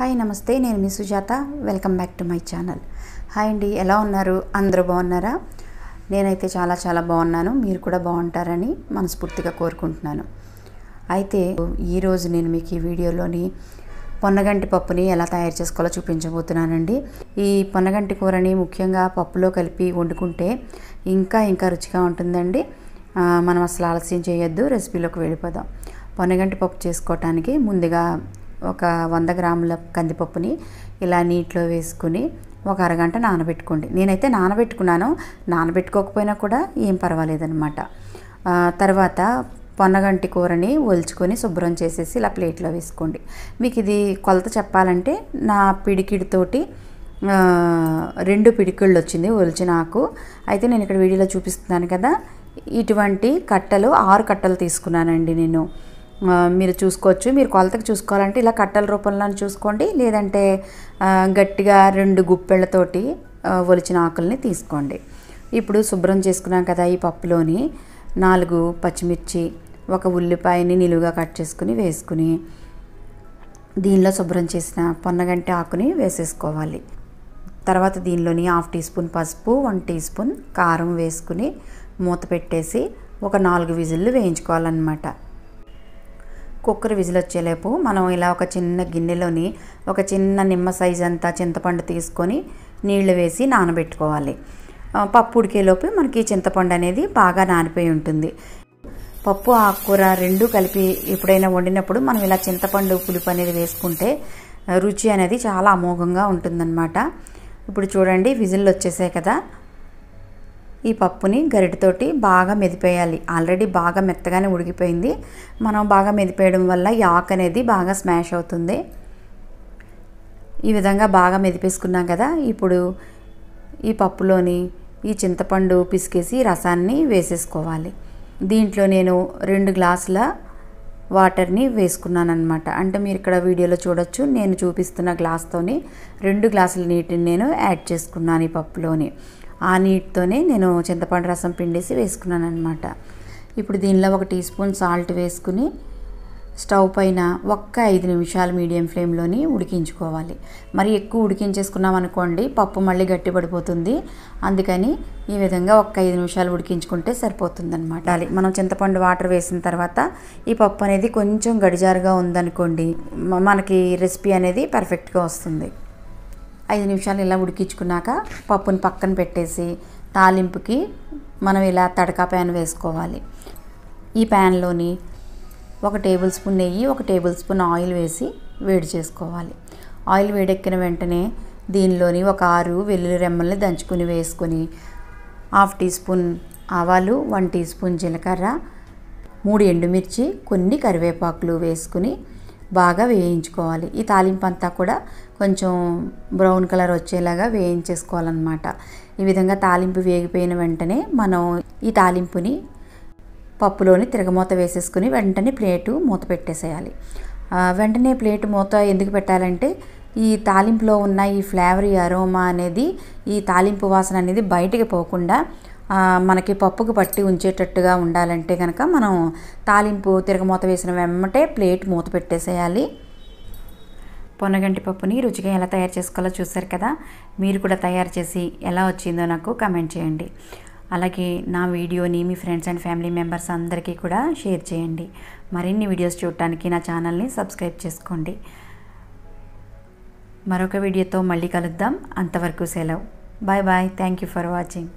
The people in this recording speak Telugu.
హాయ్ నమస్తే నేను మీ Sujatha welcome back to my channel hi అండి ఎలా ఉన్నారు అందరూ బాగున్నారా నేనైతే చాలా చాలా బాగున్నాను మీరు కూడా బాగుంటారని మనస్ఫూర్తిగా కోరుకుంటున్నాను అయితే ఈరోజు నేను మీకు ఈ వీడియోలోని పొన్నగంటి పప్పుని ఎలా తయారు చేసుకోవాలో చూపించబోతున్నానండి ఈ పొన్నగంటి కూరని ముఖ్యంగా పప్పులో కలిపి వండుకుంటే ఇంకా ఇంకా రుచిగా ఉంటుందండి మనం అసలు ఆలస్యం చేయొద్దు రెసిపీలోకి వెళ్ళిపోదాం పొన్నగంటి పప్పు చేసుకోవటానికి ముందుగా ఒక వంద గ్రాముల కందిపప్పుని ఇలా నీటిలో వేసుకుని ఒక అరగంట నానబెట్టుకోండి నేనైతే నానబెట్టుకున్నాను నానబెట్టుకోకపోయినా కూడా ఏం పర్వాలేదనమాట తర్వాత పొన్నగంటి కూరని ఒలుచుకొని శుభ్రం చేసేసి ఇలా ప్లేట్లో వేసుకోండి మీకు ఇది కొలత చెప్పాలంటే నా పిడికిడితోటి రెండు పిడికిళ్ళు వచ్చింది ఒలిచి నాకు అయితే నేను ఇక్కడ వీడియోలో చూపిస్తున్నాను కదా ఇటువంటి కట్టలు ఆరు కట్టలు తీసుకున్నానండి నేను మీరు చూసుకోవచ్చు మీరు కొలతకు చూసుకోవాలంటే ఇలా కట్టల రూపంలో చూసుకోండి లేదంటే గట్టిగా రెండు గుప్పెళ్ళతోటి ఒలిచిన ఆకుల్ని తీసుకోండి ఇప్పుడు శుభ్రం చేసుకున్నాం కదా ఈ పప్పులోని నాలుగు పచ్చిమిర్చి ఒక ఉల్లిపాయని నిలువుగా కట్ చేసుకుని వేసుకుని దీనిలో శుభ్రం చేసిన పొన్నగంటి ఆకుని వేసేసుకోవాలి తర్వాత దీనిలోని హాఫ్ టీ స్పూన్ పసుపు వన్ టీ స్పూన్ కారం వేసుకుని మూత పెట్టేసి ఒక నాలుగు విజిల్లు వేయించుకోవాలన్నమాట కుక్కర్ విజిల్ వచ్చేలేపు మనం ఇలా ఒక చిన్న గిన్నెలోని ఒక చిన్న నిమ్మ సైజ్ అంతా చింతపండు తీసుకొని నీళ్లు వేసి నానబెట్టుకోవాలి పప్పు ఉడికేలోపు మనకి చింతపండు అనేది బాగా నానిపోయి ఉంటుంది పప్పు ఆకుకూర రెండు కలిపి ఎప్పుడైనా వండినప్పుడు మనం ఇలా చింతపండు పులుపు అనేది వేసుకుంటే రుచి అనేది చాలా అమోఘంగా ఉంటుందన్నమాట ఇప్పుడు చూడండి విజిల్ వచ్చేసాయి కదా ఈ పప్పుని గరిటతోటి బాగా మెదిపేయాలి ఆల్రెడీ బాగా మెత్తగానే ఉడికిపోయింది మనం బాగా మెదిపేయడం వల్ల యాక్ అనేది బాగా స్మాష్ అవుతుంది ఈ విధంగా బాగా మెదిపేసుకున్నాం కదా ఇప్పుడు ఈ పప్పులోని ఈ చింతపండు పిసికేసి రసాన్ని వేసేసుకోవాలి దీంట్లో నేను రెండు గ్లాసుల వాటర్ని వేసుకున్నాను అనమాట అంటే మీరు ఇక్కడ వీడియోలో చూడొచ్చు నేను చూపిస్తున్న గ్లాస్తోని రెండు గ్లాసుల నీటిని నేను యాడ్ చేసుకున్నాను ఈ పప్పులోని ఆ నీటితోనే నేను చింతపండు రసం పిండేసి వేసుకున్నాను అనమాట ఇప్పుడు దీనిలో ఒక టీ స్పూన్ సాల్ట్ వేసుకుని స్టవ్ పైన ఒక్క ఐదు నిమిషాలు మీడియం ఫ్లేమ్లోని ఉడికించుకోవాలి మరి ఎక్కువ ఉడికించేసుకున్నాం అనుకోండి పప్పు మళ్ళీ గట్టి పడిపోతుంది అందుకని ఈ విధంగా ఒక్క ఐదు నిమిషాలు ఉడికించుకుంటే సరిపోతుందనమాట అది మనం చింతపండు వాటర్ వేసిన తర్వాత ఈ పప్పు అనేది కొంచెం గడిజారుగా ఉందనుకోండి మనకి రెసిపీ అనేది పర్ఫెక్ట్గా వస్తుంది ఐదు నిమిషాలు ఇలా ఉడికించుకున్నాక పప్పుని పక్కన పెట్టేసి తాలింపుకి మనం ఇలా తడకా ప్యాన్ వేసుకోవాలి ఈ ప్యాన్లోని ఒక టేబుల్ స్పూన్ నెయ్యి ఒక టేబుల్ స్పూన్ ఆయిల్ వేసి వేడి చేసుకోవాలి ఆయిల్ వేడెక్కిన వెంటనే దీనిలోని ఒక ఆరు వెల్లుల్లి రెమ్మల్ని దంచుకుని వేసుకొని హాఫ్ టీ స్పూన్ ఆవాలు వన్ టీ స్పూన్ జీలకర్ర మూడు ఎండుమిర్చి కొన్ని కరివేపాకులు వేసుకుని బాగా వేయించుకోవాలి ఈ తాలింపు అంతా కూడా కొంచెం బ్రౌన్ కలర్ వచ్చేలాగా వేయించేసుకోవాలన్నమాట ఈ విధంగా తాలింపు వేగిపోయిన వెంటనే మనం ఈ తాలింపుని పప్పులోని తిరగమూత వేసేసుకుని వెంటనే ప్లేటు మూత పెట్టేసేయాలి వెంటనే ప్లేటు మూత ఎందుకు పెట్టాలంటే ఈ తాలింపులో ఉన్న ఈ ఫ్లేవర్ అరోమా అనేది ఈ తాలింపు వాసన అనేది బయటికి పోకుండా మనకి పప్పుకు పట్టి ఉంచేటట్టుగా ఉండాలంటే కనుక మనం తాలింపు తిరగమూత వేసిన వెమ్మటే ప్లేట్ మూత పెట్టేసేయాలి పొన్నగంటి పప్పుని రుచిగా ఎలా తయారు చేసుకోవాలో చూసారు కదా మీరు కూడా తయారు చేసి ఎలా వచ్చిందో నాకు కమెంట్ చేయండి అలాగే నా వీడియోని మీ ఫ్రెండ్స్ అండ్ ఫ్యామిలీ మెంబర్స్ అందరికీ కూడా షేర్ చేయండి మరిన్ని వీడియోస్ చూడటానికి నా ఛానల్ని సబ్స్క్రైబ్ చేసుకోండి మరొక వీడియోతో మళ్ళీ కలుద్దాం అంతవరకు సెలవు bye bye thank you for watching